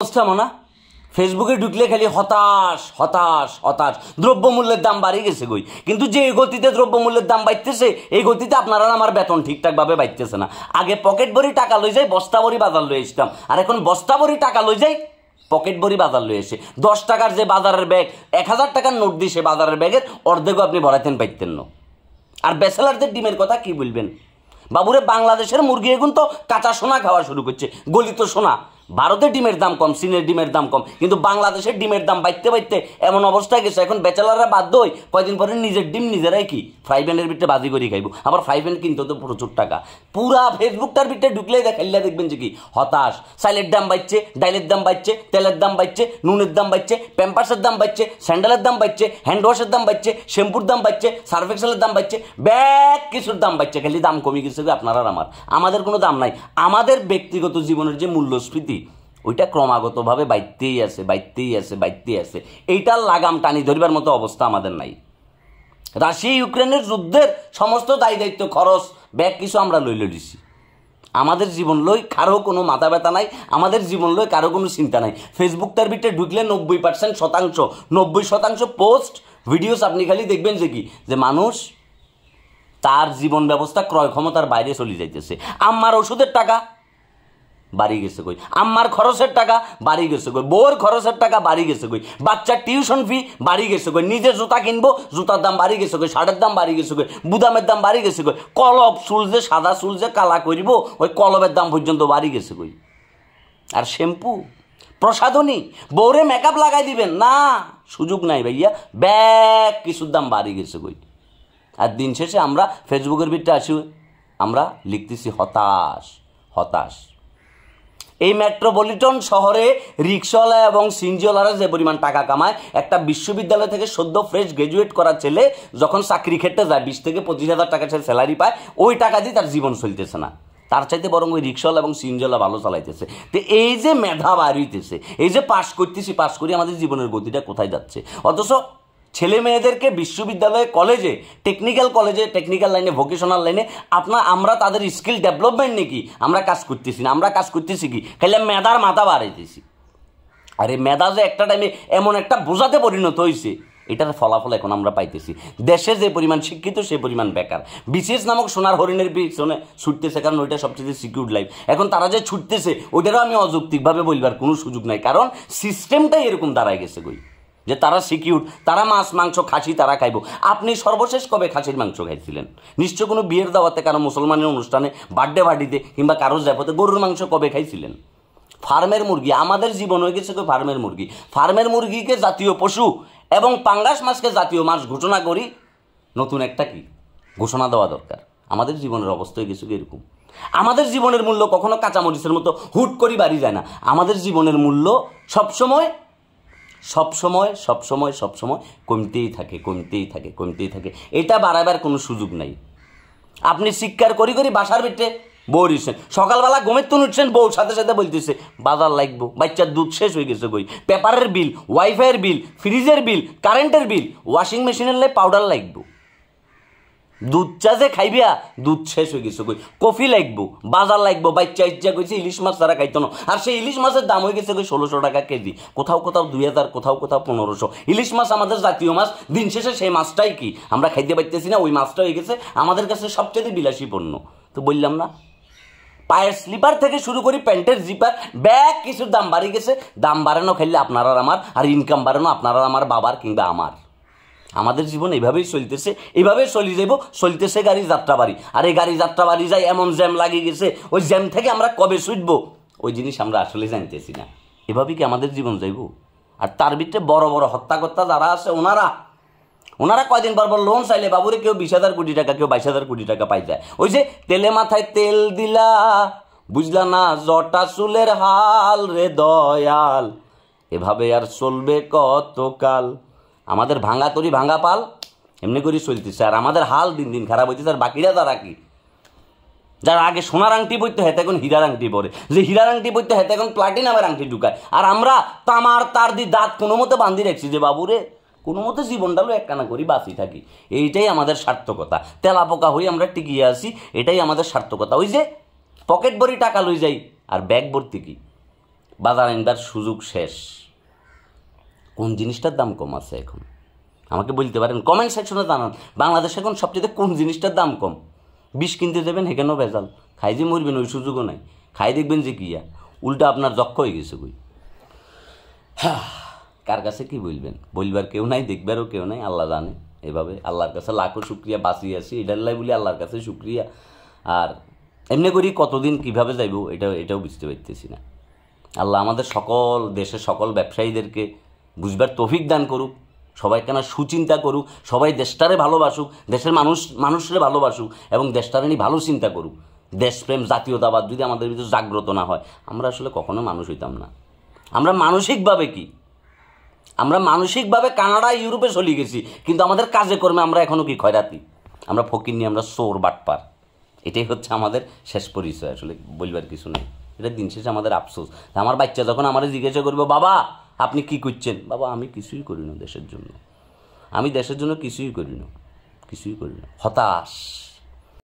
অবস্থা মনা ফেসবুকে ঢুকলে খালি হতাশ হতাশ হতাশ দ্রব্যমূল্যের দাম বাড়িয়ে গেছে গই কিন্তু যে গতিতে দ্রব্যমূল্যের দাম বাড়তেছে এই গতিতে আপনারা আমার বেতন ঠিকঠাকভাবে বাড়তেছে না আগে পকেট ভরি টাকা লই যাই বস্তা ভরি বাজার লই আসতাম আর এখন বস্তা ভরি টাকা লই যাই পকেট ভরি বাজার লই আসে দশ টাকার যে বাজারের ব্যাগ এক হাজার টাকার নোট দিয়ে সে বাজারের ব্যাগের অর্ধেকও আপনি ভরাইতেন পাইতেন না আর ব্যাচেলারদের ডিমের কথা কি বলবেন বাবুরে বাংলাদেশের মুরগি এখন তো কাঁচা সোনা খাওয়া শুরু করছে গলিত সোনা ভারতে ডিমের দাম কম চীনের ডিমের দাম কম কিন্তু বাংলাদেশের ডিমের দাম বাড়তে বাড়তে এমন অবস্থা গেছে এখন বেচালাররা বাধ্য হই কয়দিন পরে নিজের ডিম নিজেরাই কি ফ্রাই প্যানের ভিতরে বাজি করে খাইব আবার ফ্রাই প্যান কিনতে তো প্রচুর টাকা পুরা ফেসবুকটার ভিতরে ঢুকলে দেখাইলে দেখবেন যে কি হতাশ সাইলের দাম বাড়ছে ডাইলের দাম বাড়ছে তেলের দাম বাড়ছে নুনের দাম বাড়ছে প্যাম্পার্সের দাম বাড়ছে স্যান্ডেলের দাম বাড়ছে হ্যান্ডওয়াশের দাম বাড়ছে শ্যাম্পুর দাম বাড়ছে সার্ফেক্সেলের দাম বাড়ছে ব্যাগ কিছুর দাম বাড়ছে খালি দাম কমে গেছে আপনার আর আমার আমাদের কোনো দাম নাই আমাদের ব্যক্তিগত জীবনের যে মূল্যস্ফীতি ওইটা ক্রমাগতভাবে বাইতেই আছে বাইতেই আছে বাইতেই আছে এইটার লাগাম টানি ধরিবার মতো অবস্থা আমাদের নাই রাশিয়া ইউক্রেনের যুদ্ধের সমস্ত দায়ী দায়িত্ব খরচ ব্যাগ কিছু আমরা লই লইছি আমাদের জীবন লই কারো কোনো মাথা ব্যথা নাই আমাদের জীবন লই কারো কোনো চিন্তা নাই ফেসবুক তার ভিতরে ঢুকলে নব্বই পার্সেন্ট শতাংশ নব্বই শতাংশ পোস্ট ভিডিওস আপনি খালি দেখবেন যে কি যে মানুষ তার জীবন ব্যবস্থা ক্রয় ক্ষমতার বাইরে চলে যাইতেছে আমার ওষুধের টাকা বাড়ি গেছে কই আম্মার খরচের টাকা বাড়ি গেছে কই বউর খরচের টাকা বাড়ি গেছে কই বাচ্চার টিউশন ফি বাড়ি গেছে কই নিজে জুতা কিনবো জুতার দাম বাড়ি গেছে কই শার্টের দাম বাড়ি গেছে কই বুদামের দাম বাড়ি গেছে কই কলপ যে সাদা যে কালা করিব ওই কলবের দাম পর্যন্ত বাড়ি গেছে কই আর শ্যাম্পু প্রসাধনী বৌরে মেকআপ লাগাই দিবেন না সুযোগ নাই ভাইয়া ব্যাগ কিছুর দাম বাড়ি গেছে কই আর দিন শেষে আমরা ফেসবুকের ভিতরে আসি আমরা লিখতেছি হতাশ হতাশ এই মেট্রোপলিটন শহরে রিক্সওয়ালা এবং সিনজিওয়ালারা যে পরিমাণ টাকা কামায় একটা বিশ্ববিদ্যালয় থেকে সদ্য ফ্রেশ গ্রাজুয়েট করা ছেলে যখন চাকরি ক্ষেত্রে যায় বিশ থেকে পঁচিশ হাজার টাকা সে স্যালারি পায় ওই টাকা দিয়ে তার জীবন চলতেছে না তার চাইতে বরং ওই রিক্সওয়ালা এবং সিনজলা ভালো চালাইতেছে তো এই যে মেধা বাড়িতেছে এই যে পাশ করতেছি পাশ করি আমাদের জীবনের গতিটা কোথায় যাচ্ছে অথচ ছেলে মেয়েদেরকে বিশ্ববিদ্যালয়ে কলেজে টেকনিক্যাল কলেজে টেকনিক্যাল লাইনে ভোকেশনাল লাইনে আপনার আমরা তাদের স্কিল ডেভেলপমেন্ট নাকি আমরা কাজ করতেছি না আমরা কাজ করতেছি কি খালি মেধার মাথা বাড়াইতেছি আরে মেধা যে একটা টাইমে এমন একটা বোঝাতে পরিণত হয়েছে এটার ফলাফল এখন আমরা পাইতেছি দেশে যে পরিমাণ শিক্ষিত সে পরিমাণ বেকার বিশেষ নামক সোনার হরিণের পিছনে ছুটতেছে কারণ ওইটা সবচেয়ে সিকিউর লাইফ এখন তারা যে ছুটতেছে ওইটারও আমি অযৌক্তিকভাবে বলবার কোনো সুযোগ নাই কারণ সিস্টেমটাই এরকম দাঁড়ায় গেছে গই যে তারা সিকিউর তারা মাছ মাংস খাসি তারা খাইব আপনি সর্বশেষ কবে খাসির মাংস খাইছিলেন নিশ্চয় কোনো বিয়ের দাওয়াতে কারো মুসলমানের অনুষ্ঠানে বার্থডে পার্টিতে কিংবা কারো জ্যাপতে গরুর মাংস কবে খাইছিলেন ফার্মের মুরগি আমাদের জীবন হয়ে গেছে ফার্মের মুরগি ফার্মের মুরগিকে জাতীয় পশু এবং পাঙ্গাস মাছকে জাতীয় মাছ ঘোষণা করি নতুন একটা কি ঘোষণা দেওয়া দরকার আমাদের জীবনের অবস্থা হয়ে গেছে এরকম আমাদের জীবনের মূল্য কখনো কাঁচামরিচের মতো হুট করি বাড়ি যায় না আমাদের জীবনের মূল্য সবসময় সবসময় সবসময় সবসময় কমতেই থাকে কমতেই থাকে কমতেই থাকে এটা বাড়াবার কোনো সুযোগ নাই আপনি শিক্ষার করি করি বাসার ভিতরে বউ উঠছেন সকালবেলা গমের তুন উঠছেন বউ সাথে সাথে বলতেছে বাজার লাগবো বাচ্চার দুধ শেষ হয়ে গেছে গই পেপারের বিল ওয়াইফাইয়ের বিল ফ্রিজের বিল কারেন্টের বিল ওয়াশিং মেশিনের লাই পাউডার লাগবো দুধ চা যে খাইবি দুধ শেষ হয়ে গেছে কই কফি লাগবো বাজার লাগবো বাচ্চা ইচ্ছা কইছে ইলিশ মাছ তারা খাইতো না আর সেই ইলিশ মাছের দাম হয়ে গেছে কই ষোলোশো টাকা কেজি কোথাও কোথাও দুই হাজার কোথাও কোথাও পনেরোশো ইলিশ মাছ আমাদের জাতীয় মাছ দিন শেষে সেই মাছটাই কি আমরা খাইতে পারতেছি না ওই মাছটা হয়ে গেছে আমাদের কাছে সবচেয়ে বিলাসী পণ্য তো বললাম না পায়ের স্লিপার থেকে শুরু করি প্যান্টের জিপার ব্যাগ কিছুর দাম বাড়ি গেছে দাম বাড়ানো খেললে আপনার আমার আর ইনকাম বাড়ানো আপনার আমার বাবার কিংবা আমার আমাদের জীবন এইভাবেই চলতেছে এইভাবেই চলি যাইব চলতেছে গাড়ি যাত্রা বাড়ি আর এই গাড়ি যাত্রা বাড়ি যাই এমন জ্যাম লাগে গেছে ওই জ্যাম থেকে আমরা কবে ছুটব ওই জিনিস আমরা আসলে জানতেছি না এভাবে কি আমাদের জীবন যাইব আর তার ভিতরে বড় বড় হত্যাকর্তা যারা আছে ওনারা ওনারা কয়দিন পর পর লোন চাইলে বাবুরে কেউ বিশ হাজার কোটি টাকা কেউ বাইশ হাজার কোটি টাকা পাই যায় ওই যে তেলে মাথায় তেল দিলা বুঝলা না জটা চুলের হাল রে দয়াল এভাবে আর চলবে কতকাল আমাদের ভাঙা তরি ভাঙা পাল এমনি করি চলতেছে আর আমাদের হাল দিন দিন খারাপ হইতেছে আর বাকিরা তারা কি যারা আগে সোনার আংটি পরতে হেতে এখন হীরার আংটি পরে যে হীরার আংটি পরতে হেতে এখন প্লাটিনামের আংটি ঢুকায় আর আমরা তামার তার দি দাঁত কোনো মতে বান্ধি রাখছি যে বাবুরে কোনো মতে জীবনটালো একখানা করি বাঁচি থাকি এইটাই আমাদের সার্থকতা তেলাপোকা হয়ে আমরা টিকিয়ে আসি এটাই আমাদের সার্থকতা ওই যে পকেট ভরি টাকা লই যাই আর ব্যাগ ভর্তি কি বাজার আনবার সুযোগ শেষ কোন জিনিসটার দাম কম আছে এখন আমাকে বলতে পারেন কমেন্ট সেকশনে জানান বাংলাদেশ এখন সবচেয়ে কোন জিনিসটার দাম কম বিষ কিনতে দেবেন সেখানেও ভেজাল খাই যে মরবেন ওই সুযোগও নাই খাই দেখবেন যে কিয়া উল্টা আপনার দক্ষ হয়ে গেছে বই হ্যাঁ কার কাছে কি বলবেন বলবার কেউ নাই দেখবারও কেউ নাই আল্লাহ জানে এভাবে আল্লাহর কাছে লাখো শুক্রিয়া বাঁচিয়ে আছি এটাল্লাই বলি আল্লাহর কাছে শুক্রিয়া আর এমনি করি কতদিন কিভাবে যাইব এটা এটাও বুঝতে পারতেছি না আল্লাহ আমাদের সকল দেশের সকল ব্যবসায়ীদেরকে বুঝবার তৌফিক দান করুক সবাই কেন সুচিন্তা করুক সবাই দেশটারে ভালোবাসুক দেশের মানুষ মানুষরে ভালোবাসুক এবং দেশটারে নিয়ে ভালো চিন্তা করুক দেশপ্রেম জাতীয়তাবাদ যদি আমাদের ভিতরে জাগ্রত না হয় আমরা আসলে কখনো মানুষ হইতাম না আমরা মানসিকভাবে কি আমরা মানসিকভাবে কানাডা ইউরোপে চলে গেছি কিন্তু আমাদের কাজে কর্মে আমরা এখনও কি খয়রাতি আমরা ফকির নিয়ে আমরা সোর বাটপার এটাই হচ্ছে আমাদের শেষ পরিচয় আসলে বলবার কিছু নেই এটা দিন শেষে আমাদের আফসোস আমার বাচ্চা যখন আমার জিজ্ঞাসা করবে বাবা আপনি কি করছেন বাবা আমি কিছুই করি না দেশের জন্য আমি দেশের জন্য কিছুই করি না কিছুই করি না হতাশ